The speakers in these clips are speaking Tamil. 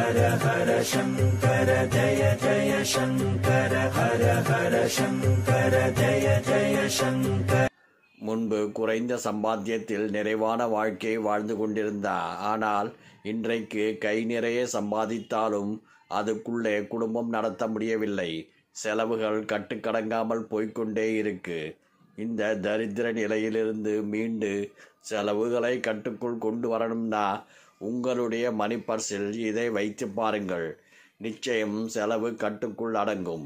ஹர ஹர சங்கர ஜய ஜய சங்கர ஹர ஹர சங்கர ஜய ஜய சங்கர முன்பு குறைந்த சம்பாத்தியத்தில் நிறைவான வாழ்க்கை வாழ்ந்து கொண்டிருந்தார் ஆனால் இன்றைக்கு கை நிறைய சம்பாதித்தாலும் அதுக்குள்ளே குடும்பம் நடத்த முடியவில்லை செலவுகள் கட்டுக்கடங்காமல் போய்கொண்டே இருக்கு இந்த தரித்திர நிலையிலிருந்து மீண்டு செலவுகளை கட்டுக்குள் கொண்டு வரணும்னா உங்களுடைய மணி பர்ஸில் இதை வைத்து பாருங்கள் நிச்சயம் செலவு கட்டுக்குள் அடங்கும்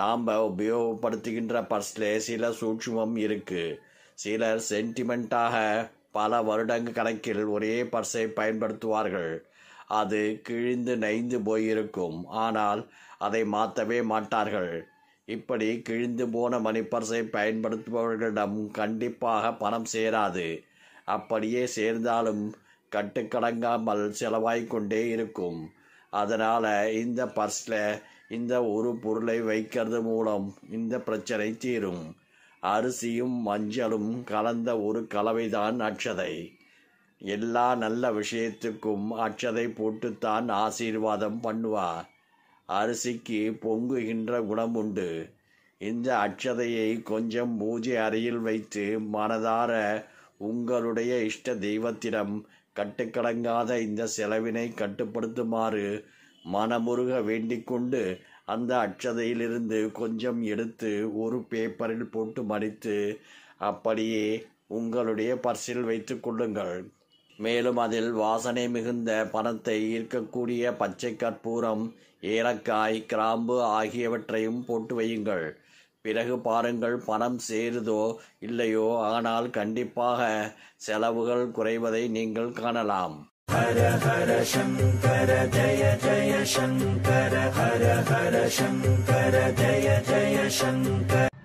நாம் உபயோகப்படுத்துகின்ற பர்ஸில் சில சூட்சுமம் இருக்குது சிலர் சென்டிமெண்ட்டாக பல வருடங்கள் கணக்கில் ஒரே பர்ஸை பயன்படுத்துவார்கள் அது கிழிந்து நைந்து போயிருக்கும் ஆனால் அதை மாற்றவே மாட்டார்கள் இப்படி கிழிந்து போன மணி பர்ஸை பயன்படுத்துபவர்களிடம் கண்டிப்பாக பணம் சேராது அப்படியே சேர்ந்தாலும் கட்டுக்கடங்காமல் செலவாய் கொண்டே இருக்கும் அதனால் இந்த பர்ஸில் இந்த ஒரு பொருளை வைக்கிறது மூலம் இந்த பிரச்சனை தீரும் அரிசியும் மஞ்சளும் கலந்த ஒரு கலவைதான் அட்சதை எல்லா நல்ல விஷயத்துக்கும் அட்சதை போட்டுத்தான் ஆசீர்வாதம் பண்ணுவா அரிசிக்கு பொங்குகின்ற குணம் உண்டு இந்த அட்சதையை கொஞ்சம் பூஜை அறையில் வைத்து மனதார உங்களுடைய இஷ்ட தெய்வத்திடம் கட்டுக்கடங்காத இந்த செலவினை கட்டுப்படுத்துமாறு மனமுருக வேண்டிக்கொண்டு அந்த அட்சதையிலிருந்து கொஞ்சம் எடுத்து ஒரு பேப்பரில் போட்டு மடித்து அப்படியே உங்களுடைய பர்சில் வைத்து கொள்ளுங்கள் மேலும் அதில் வாசனை மிகுந்த பணத்தை ஈர்க்கக்கூடிய பச்சை கற்பூரம் ஏலக்காய் கிராம்பு ஆகியவற்றையும் போட்டு வையுங்கள் பிறகு பாருங்கள் பணம் சேருதோ இல்லையோ ஆனால் கண்டிப்பாக செலவுகள் குறைவதை நீங்கள் காணலாம் ஹர ஹர சங்கர ஜய ஜய சங்கர ஹர ஹர சங்கர ஜய ஜய சங்கர